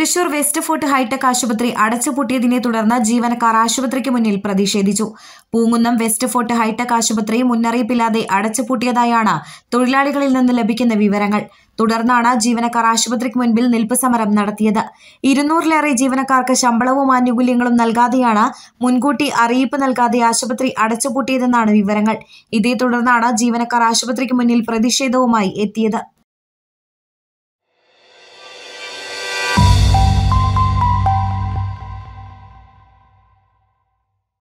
Thrissur west fort hi tech ആശുപത്രി അടച്ചുപൂട്ടിയതിനെ തുടർന്ന് ജീവനക്കാർ ആശുപത്രിക്ക് മുന്നിൽ പ്രതിഷേധിച്ചു പൂങ്കുന്നം വെസ്റ്റ് ഫോർട്ട് ഹൈടെക് ആശുപത്രി മുന്നറിയിപ്പില്ലാതെ അടച്ചുപൂട്ടിയതായാണ് തൊഴിലാളികളിൽ നിന്ന് ലഭിക്കുന്ന വിവരങ്ങൾ തുടർന്നാണ് ജീവനക്കാർ ആശുപത്രിക്ക് മുൻപിൽ നിൽപ്പ് സമരം നടത്തിയത് ഇരുന്നൂറിലേറെ ജീവനക്കാർക്ക് ശമ്പളവും ആനുകൂല്യങ്ങളും നൽകാതെയാണ് മുൻകൂട്ടി അറിയിപ്പ് നൽകാതെ ആശുപത്രി അടച്ചുപൂട്ടിയതെന്നാണ് വിവരങ്ങൾ ഇതേ തുടർന്നാണ് ജീവനക്കാർ ആശുപത്രിക്ക് മുന്നിൽ പ്രതിഷേധവുമായി എത്തിയത്